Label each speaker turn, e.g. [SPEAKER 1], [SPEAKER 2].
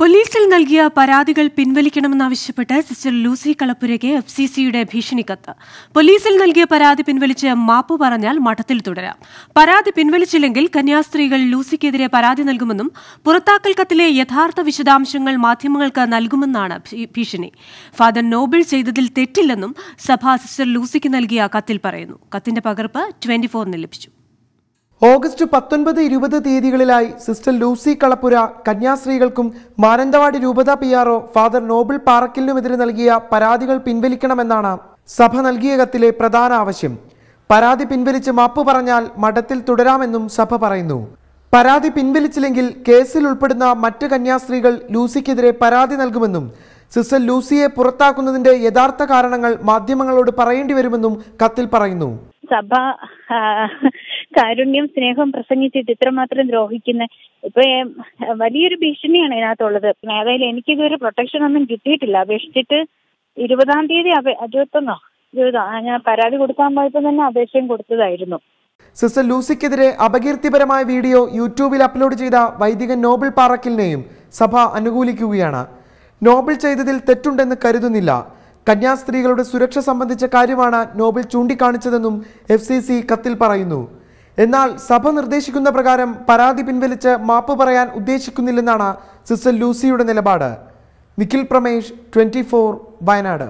[SPEAKER 1] പോലീസിൽ നൽകിയ പരാതികൾ പിൻവലിക്കണമെന്നാവശ്യപ്പെട്ട് സിസ്റ്റർ ലൂസി കളപ്പുരയ്ക്ക് എഫ് സി സിയുടെ ഭീഷണിക്കത്ത് പോലീസിൽ നൽകിയ പരാതി പിൻവലിച്ച് മാപ്പ് പറഞ്ഞാൽ മഠത്തിൽ തുടരാം പരാതി പിൻവലിച്ചില്ലെങ്കിൽ കന്യാസ്ത്രീകൾ ലൂസിക്കെതിരെ പരാതി നൽകുമെന്നും പുറത്താക്കൽ കത്തിലെ യഥാർത്ഥ വിശദാംശങ്ങൾ മാധ്യമങ്ങൾക്ക് നൽകുമെന്നാണ് ഭീഷണി ഫാദർ നോബിൾ ചെയ്തതിൽ തെറ്റില്ലെന്നും സഭ സിസ്റ്റർ ലൂസിക്ക് നൽകിയ കത്തിൽ പറയുന്നു കത്തിന്റെ പകർപ്പ് ട്വന്റി ഫോറിന് ലഭിച്ചു
[SPEAKER 2] ഓഗസ്റ്റ് പത്തൊൻപത് ഇരുപത് തീയതികളിലായി സിസ്റ്റർ ലൂസി കളപ്പുര കന്യാസ്ത്രീകൾക്കും മാനന്തവാടി രൂപത പി ആർഒ ഫാദർ നോബിൾ പാറക്കിലിനുമെതിരെ നൽകിയ പരാതികൾ പിൻവലിക്കണമെന്നാണ് സഭ നൽകിയ കത്തിലെ പ്രധാന ആവശ്യം പരാതി പിൻവലിച്ച് മാപ്പ് പറഞ്ഞാൽ മഠത്തിൽ തുടരാമെന്നും സഭ പറയുന്നു പരാതി പിൻവലിച്ചില്ലെങ്കിൽ കേസിൽ ഉൾപ്പെടുന്ന മറ്റ് കന്യാസ്ത്രീകൾ ലൂസിക്കെതിരെ പരാതി നൽകുമെന്നും സിസ്റ്റർ ലൂസിയെ പുറത്താക്കുന്നതിന്റെ യഥാർത്ഥ കാരണങ്ങൾ മാധ്യമങ്ങളോട് പറയേണ്ടി വരുമെന്നും കത്തിൽ പറയുന്നു സഭ
[SPEAKER 3] കാരുണ്യം സ്നേഹം പ്രസംഗിച്ചിട്ട് ഇത്രമാത്രം ദ്രോഹിക്കുന്ന ഇപ്പൊ വലിയൊരു ഭീഷണിയാണ് ഇതിനകത്തുള്ളത് എനിക്ക് ഇതുവരെ പ്രൊട്ടക്ഷൻ ഒന്നും കിട്ടിയിട്ടില്ല അപേക്ഷിച്ചിട്ട് ഇരുപതാം തീയതി ഇരുപത്തൊന്നോ ഇരുപതോ ഞാൻ പരാതി കൊടുക്കാൻ പോയപ്പോൾ തന്നെ അപേക്ഷയും കൊടുത്തതായിരുന്നു
[SPEAKER 2] സിസ്റ്റർ ലൂസിക്കെതിരെ അപകീർത്തിപരമായ വീഡിയോ യൂട്യൂബിൽ അപ്ലോഡ് ചെയ്ത വൈദികൻ നോബിൾ പാറക്കിലിനെയും സഭ അനുകൂലിക്കുകയാണ് നോബിൾ ചെയ്തതിൽ തെറ്റുണ്ടെന്ന് കരുതുന്നില്ല കന്യാസ്ത്രീകളുടെ സുരക്ഷ സംബന്ധിച്ച കാര്യമാണ് നോബിൾ ചൂണ്ടിക്കാണിച്ചതെന്നും എഫ് കത്തിൽ പറയുന്നു എന്നാൽ സഭ നിർദ്ദേശിക്കുന്ന പ്രകാരം പരാതി പിൻവലിച്ച് മാപ്പ് പറയാൻ ഉദ്ദേശിക്കുന്നില്ലെന്നാണ് സിസ്റ്റർ ലൂസിയുടെ നിലപാട് നിഖിൽ പ്രമേഷ് ട്വൻറ്റി വയനാട്